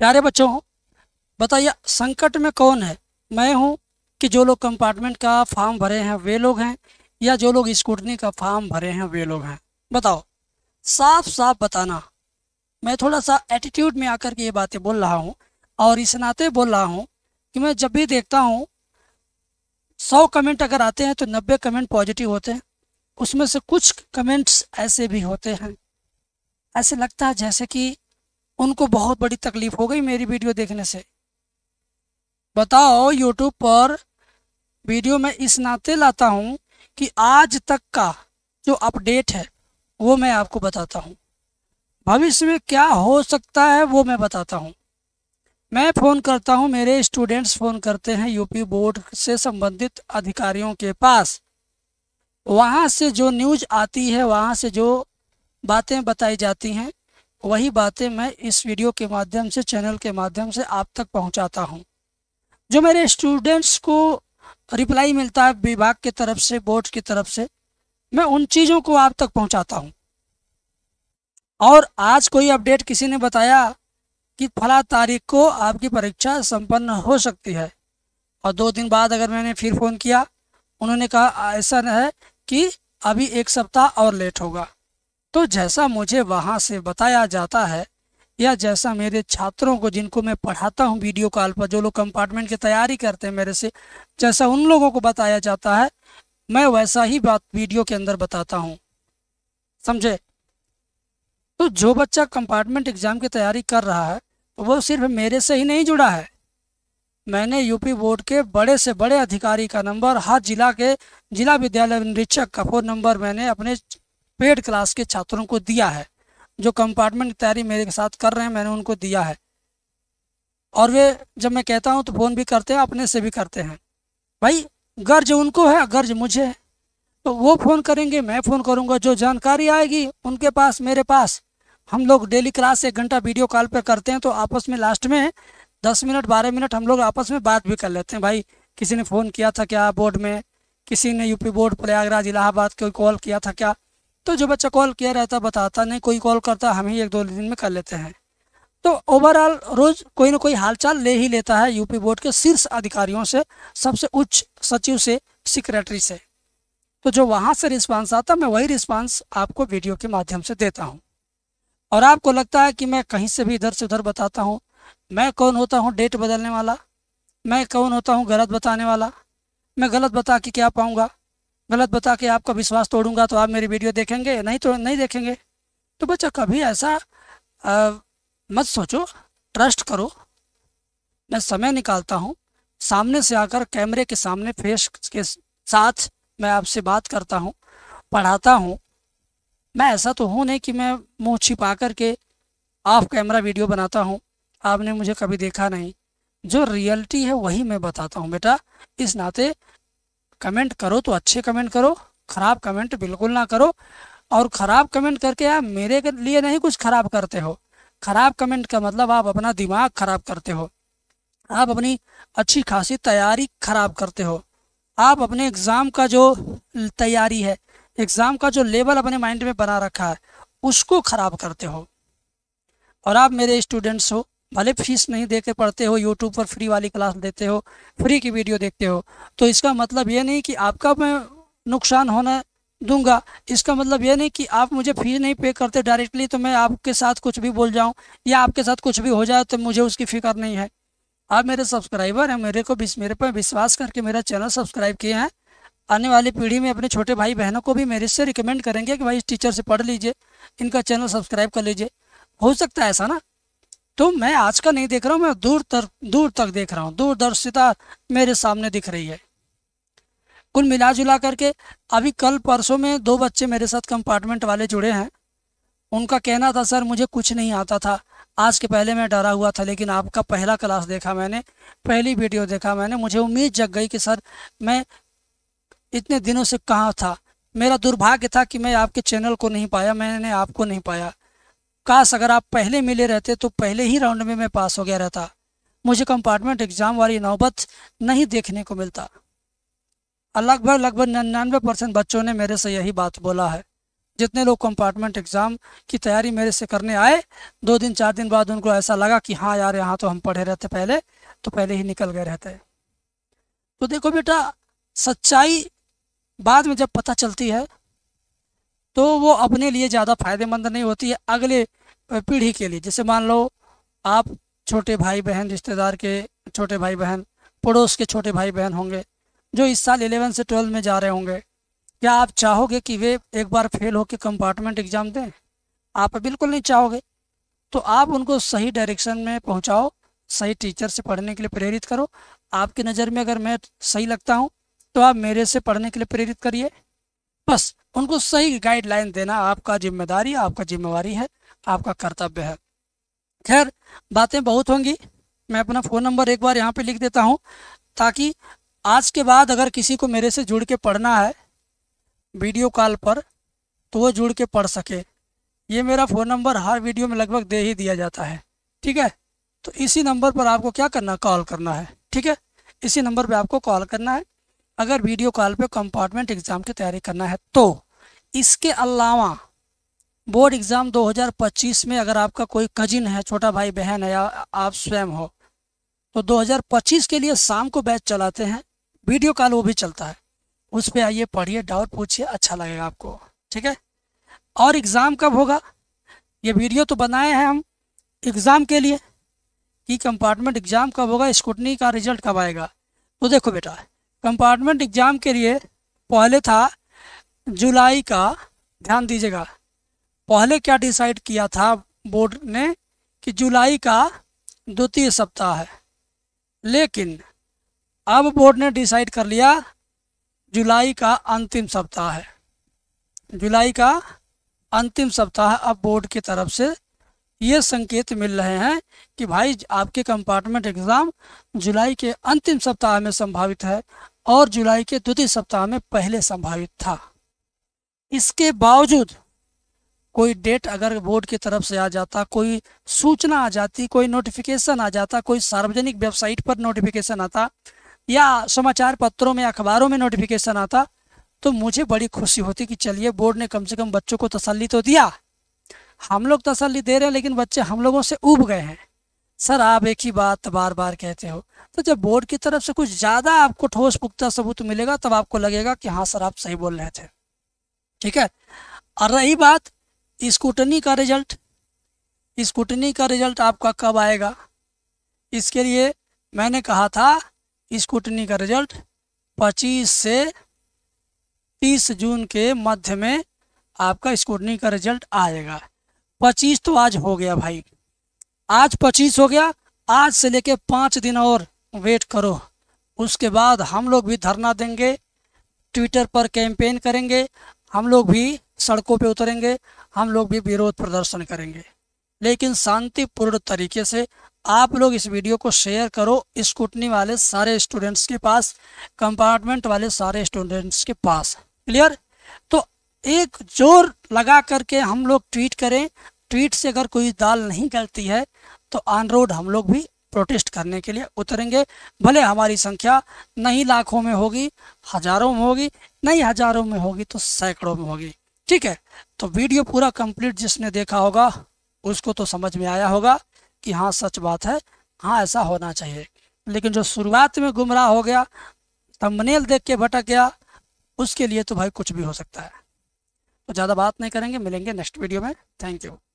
प्यारे बच्चों बताइए संकट में कौन है मैं हूँ कि जो लोग कंपार्टमेंट का फॉर्म भरे हैं वे लोग हैं या जो लोग स्कूटनी का फॉर्म भरे हैं वे लोग हैं बताओ साफ साफ बताना मैं थोड़ा सा एटीट्यूड में आकर के ये बातें बोल रहा हूँ और इस नाते बोल रहा हूँ कि मैं जब भी देखता हूँ सौ कमेंट अगर आते हैं तो नब्बे कमेंट पॉजिटिव होते हैं उसमें से कुछ कमेंट्स ऐसे भी होते हैं ऐसे लगता है जैसे कि उनको बहुत बड़ी तकलीफ हो गई मेरी वीडियो देखने से बताओ यूट्यूब पर वीडियो में इस नाते लाता हूँ कि आज तक का जो अपडेट है वो मैं आपको बताता हूँ भविष्य में क्या हो सकता है वो मैं बताता हूँ मैं फ़ोन करता हूँ मेरे स्टूडेंट्स फ़ोन करते हैं यूपी बोर्ड से संबंधित अधिकारियों के पास वहाँ से जो न्यूज आती है वहाँ से जो बातें बताई जाती हैं वही बातें मैं इस वीडियो के माध्यम से चैनल के माध्यम से आप तक पहुंचाता हूं। जो मेरे स्टूडेंट्स को रिप्लाई मिलता है विभाग की तरफ से बोर्ड की तरफ से मैं उन चीज़ों को आप तक पहुंचाता हूं। और आज कोई अपडेट किसी ने बताया कि फला तारीख को आपकी परीक्षा संपन्न हो सकती है और दो दिन बाद अगर मैंने फिर फ़ोन किया उन्होंने कहा ऐसा है कि अभी एक सप्ताह और लेट होगा तो जैसा मुझे वहाँ से बताया जाता है या जैसा मेरे छात्रों को जिनको मैं पढ़ाता हूँ वीडियो कॉल पर जो लोग कंपार्टमेंट की तैयारी करते हैं मेरे से जैसा उन लोगों को बताया जाता है मैं वैसा ही बात वीडियो के अंदर बताता हूँ समझे तो जो बच्चा कंपार्टमेंट एग्ज़ाम की तैयारी कर रहा है वो सिर्फ मेरे से ही नहीं जुड़ा है मैंने यूपी बोर्ड के बड़े से बड़े अधिकारी का नंबर हर जिला के जिला विद्यालय निरीक्षक का फ़ोन नंबर मैंने अपने पेड क्लास के छात्रों को दिया है जो कंपार्टमेंट की तैयारी मेरे साथ कर रहे हैं मैंने उनको दिया है और वे जब मैं कहता हूँ तो फ़ोन भी करते हैं अपने से भी करते हैं भाई गर्ज उनको है गर्ज मुझे है तो वो फ़ोन करेंगे मैं फ़ोन करूँगा जो जानकारी आएगी उनके पास मेरे पास हम लोग डेली क्लास एक घंटा वीडियो कॉल पर करते हैं तो आपस में लास्ट में दस मिनट बारह मिनट हम लोग आपस में बात भी कर लेते हैं भाई किसी ने फ़ोन किया था क्या बोर्ड में किसी ने यूपी बोर्ड प्रयागराज इलाहाबाद को कॉल किया था क्या तो जो बच्चा कॉल किया रहता बताता नहीं कोई कॉल करता हम ही एक दो दिन में कर लेते हैं तो ओवरऑल रोज कोई ना कोई हालचाल ले ही लेता है यूपी बोर्ड के शीर्ष अधिकारियों से सबसे उच्च सचिव से सेक्रेटरी से तो जो वहाँ से रिस्पांस आता मैं वही रिस्पांस आपको वीडियो के माध्यम से देता हूँ और आपको लगता है कि मैं कहीं से भी इधर से उधर बताता हूँ मैं कौन होता हूँ डेट बदलने वाला मैं कौन होता हूँ गलत बताने वाला मैं गलत बता के क्या पाऊँगा गलत बता के आपका विश्वास तोड़ूंगा तो आप मेरी वीडियो देखेंगे नहीं तो नहीं देखेंगे तो बच्चा कभी ऐसा आ, मत सोचो ट्रस्ट करो मैं समय निकालता हूँ सामने से आकर कैमरे के सामने फेस के साथ मैं आपसे बात करता हूँ पढ़ाता हूँ मैं ऐसा तो हूँ नहीं कि मैं मुंह छिपा कर के ऑफ कैमरा वीडियो बनाता हूँ आपने मुझे कभी देखा नहीं जो रियलिटी है वही मैं बताता हूँ बेटा इस नाते कमेंट करो तो अच्छे कमेंट करो खराब कमेंट बिल्कुल ना करो और ख़राब कमेंट करके आप मेरे लिए नहीं कुछ ख़राब करते हो ख़राब कमेंट का मतलब आप अपना दिमाग ख़राब करते हो आप अपनी अच्छी खासी तैयारी ख़राब करते हो आप अपने एग्ज़ाम का जो तैयारी है एग्ज़ाम का जो लेवल अपने माइंड में बना रखा है उसको ख़राब करते हो और आप मेरे स्टूडेंट्स हो भले फीस नहीं दे के पढ़ते हो यूट्यूब पर फ्री वाली क्लास देते हो फ्री की वीडियो देखते हो तो इसका मतलब ये नहीं कि आपका मैं नुकसान होना दूंगा इसका मतलब ये नहीं कि आप मुझे फीस नहीं पे करते डायरेक्टली तो मैं आपके साथ कुछ भी बोल जाऊँ या आपके साथ कुछ भी हो जाए तो मुझे उसकी फिक्र नहीं है आप मेरे सब्सक्राइबर हैं मेरे को मेरे पर विश्वास करके मेरा चैनल सब्सक्राइब किए हैं आने वाली पीढ़ी में अपने छोटे भाई बहनों को भी मेरे से रिकमेंड करेंगे कि भाई इस टीचर से पढ़ लीजिए इनका चैनल सब्सक्राइब कर लीजिए हो सकता है ऐसा ना तो मैं आज का नहीं देख रहा हूँ मैं दूर तक दूर तक देख रहा हूँ दूरदर्शिता मेरे सामने दिख रही है कुल मिला जुला करके अभी कल परसों में दो बच्चे मेरे साथ कंपार्टमेंट वाले जुड़े हैं उनका कहना था सर मुझे कुछ नहीं आता था आज के पहले मैं डरा हुआ था लेकिन आपका पहला क्लास देखा मैंने पहली वीडियो देखा मैंने मुझे उम्मीद जग गई कि सर मैं इतने दिनों से कहाँ था मेरा दुर्भाग्य था कि मैं आपके चैनल को नहीं पाया मैंने आपको नहीं पाया काश अगर आप पहले मिले रहते तो पहले ही राउंड में मैं पास हो गया रहता मुझे कंपार्टमेंट एग्जाम वाली नौबत नहीं देखने को मिलता लगभग लगभग निन्यानवे परसेंट बच्चों ने मेरे से यही बात बोला है जितने लोग कंपार्टमेंट एग्ज़ाम की तैयारी मेरे से करने आए दो दिन चार दिन बाद उनको ऐसा लगा कि हाँ यार यहाँ तो हम पढ़े रहते पहले तो पहले ही निकल गए रहते तो देखो बेटा सच्चाई बाद में जब पता चलती है तो वो अपने लिए ज़्यादा फायदेमंद नहीं होती है अगले पीढ़ी के लिए जैसे मान लो आप छोटे भाई बहन रिश्तेदार के छोटे भाई बहन पड़ोस के छोटे भाई बहन होंगे जो इस साल एलेवन से ट्वेल्व में जा रहे होंगे क्या आप चाहोगे कि वे एक बार फेल होकर कंपार्टमेंट एग्ज़ाम दें आप बिल्कुल नहीं चाहोगे तो आप उनको सही डायरेक्शन में पहुंचाओ सही टीचर से पढ़ने के लिए प्रेरित करो आपकी नज़र में अगर मैं सही लगता हूं तो आप मेरे से पढ़ने के लिए प्रेरित करिए बस उनको सही गाइडलाइन देना आपका जिम्मेदारी आपका जिम्मेवारी है आपका कर्तव्य है खैर बातें बहुत होंगी मैं अपना फ़ोन नंबर एक बार यहाँ पे लिख देता हूँ ताकि आज के बाद अगर किसी को मेरे से जुड़ के पढ़ना है वीडियो कॉल पर तो वो जुड़ के पढ़ सके ये मेरा फ़ोन नंबर हर वीडियो में लगभग दे ही दिया जाता है ठीक है तो इसी नंबर पर आपको क्या करना कॉल करना है ठीक है इसी नंबर पर आपको कॉल करना है अगर वीडियो कॉल पर कंपार्टमेंट एग्ज़ाम की तैयारी करना है तो इसके अलावा बोर्ड एग्ज़ाम 2025 में अगर आपका कोई कजिन है छोटा भाई बहन है या आप स्वयं हो तो 2025 के लिए शाम को बैच चलाते हैं वीडियो कॉल वो भी चलता है उस पर आइए पढ़िए डाउट पूछिए अच्छा लगेगा आपको ठीक है और एग्ज़ाम कब होगा ये वीडियो तो बनाए हैं हम एग्ज़ाम के लिए कि कंपार्टमेंट एग्ज़ाम कब होगा स्कूटनी का रिजल्ट कब आएगा तो देखो बेटा कंपार्टमेंट एग्ज़ाम के लिए पहले था जुलाई का ध्यान दीजिएगा पहले क्या डिसाइड किया था बोर्ड ने कि जुलाई का द्वितीय सप्ताह है लेकिन अब बोर्ड ने डिसाइड कर लिया जुलाई का अंतिम सप्ताह है जुलाई का अंतिम सप्ताह अब बोर्ड की तरफ से ये संकेत मिल रहे हैं कि भाई आपके कंपार्टमेंट एग्ज़ाम जुलाई के अंतिम सप्ताह में संभावित है और जुलाई के द्वितीय सप्ताह में पहले संभावित था इसके बावजूद कोई डेट अगर बोर्ड की तरफ से आ जाता कोई सूचना आ जाती कोई नोटिफिकेशन आ जाता कोई सार्वजनिक वेबसाइट पर नोटिफिकेशन आता या समाचार पत्रों में अखबारों में नोटिफिकेशन आता तो मुझे बड़ी खुशी होती कि चलिए बोर्ड ने कम से कम बच्चों को तसल्ली तो दिया हम लोग तसल्ली दे रहे हैं लेकिन बच्चे हम लोगों से उब गए हैं सर आप एक ही बात बार बार कहते हो तो जब बोर्ड की तरफ से कुछ ज़्यादा आपको ठोस पुख्ता सबूत मिलेगा तब आपको लगेगा कि हाँ सर आप सही बोल रहे थे ठीक है और रही बात स्कूटनी का रिजल्ट स्कूटनी का रिजल्ट आपका कब आएगा इसके लिए मैंने कहा था स्कूटनी का रिजल्ट 25 से 30 जून के मध्य में आपका स्कूटनी का रिजल्ट आएगा 25 तो आज हो गया भाई आज 25 हो गया आज से लेके पाँच दिन और वेट करो उसके बाद हम लोग भी धरना देंगे ट्विटर पर कैंपेन करेंगे हम लोग भी सड़कों पे उतरेंगे हम लोग भी विरोध प्रदर्शन करेंगे लेकिन शांतिपूर्ण तरीके से आप लोग इस वीडियो को शेयर करो स्कूटनी वाले सारे स्टूडेंट्स के पास कंपार्टमेंट वाले सारे स्टूडेंट्स के पास क्लियर तो एक जोर लगा करके हम लोग ट्वीट करें ट्वीट से अगर कोई दाल नहीं गलती है तो ऑन रोड हम लोग भी प्रोटेस्ट करने के लिए उतरेंगे भले हमारी संख्या नहीं लाखों में होगी हजारों में होगी नहीं हजारों में होगी तो सैकड़ों में होगी ठीक है तो वीडियो पूरा कंप्लीट जिसने देखा होगा उसको तो समझ में आया होगा कि हाँ सच बात है हाँ ऐसा होना चाहिए लेकिन जो शुरुआत में गुमराह हो गया तमनेल देख के भटक गया उसके लिए तो भाई कुछ भी हो सकता है तो ज़्यादा बात नहीं करेंगे मिलेंगे नेक्स्ट वीडियो में थैंक यू